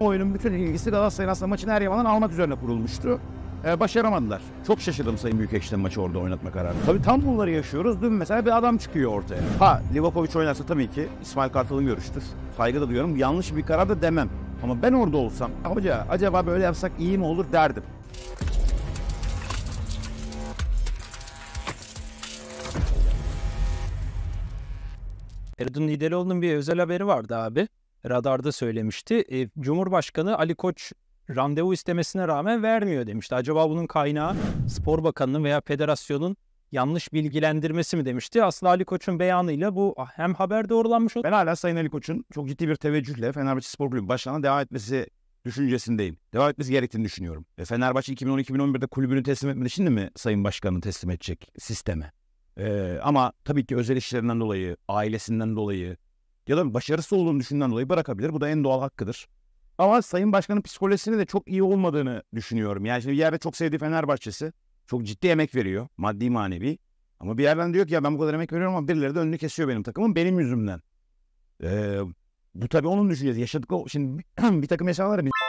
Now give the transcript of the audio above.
Oyunun bütün ilgisi Galatasaray'ın aslında maçını her yamandan almak üzerine kurulmuştu. Ee, başaramadılar. Çok şaşırdım Sayın Büyükekşi'nin maçı orada oynatma kararı. Tabii tam bunları yaşıyoruz. Dün mesela bir adam çıkıyor ortaya. Ha Livakovic oynarsa tabii ki İsmail Kartal'ın görüştür. Saygı da duyuyorum. Yanlış bir karar da demem. Ama ben orada olsam hoca acaba böyle yapsak iyi mi olur derdim. Feridun Lideloğlu'nun bir özel haberi vardı abi radarda söylemişti. E, Cumhurbaşkanı Ali Koç randevu istemesine rağmen vermiyor demişti. Acaba bunun kaynağı Spor Bakanı'nın veya federasyonun yanlış bilgilendirmesi mi demişti. Aslında Ali Koç'un beyanıyla bu hem haber doğrulanmış oldu. Ben hala Sayın Ali Koç'un çok ciddi bir teveccühle Fenerbahçe Spor Kulübü Başkanı'na devam etmesi düşüncesindeyim. Devam etmesi gerektiğini düşünüyorum. E Fenerbahçe 2010-2011'de kulübünü teslim etmedi. Şimdi mi Sayın Başkan'ı teslim edecek sisteme? E, ama tabii ki özel işlerinden dolayı, ailesinden dolayı, ya da başarısı olduğunu düşünden dolayı bırakabilir. Bu da en doğal hakkıdır. Ama Sayın Başkan'ın psikolojisinin de çok iyi olmadığını düşünüyorum. Yani şimdi bir yerde çok sevdiği Fenerbahçesi. Çok ciddi emek veriyor. Maddi manevi. Ama bir yerden diyor ki ya ben bu kadar emek veriyorum ama birileri de önünü kesiyor benim takımım benim yüzümden. Ee, bu tabii onun düşüncesi. Yaşadık o. şimdi bir takım yaşamlar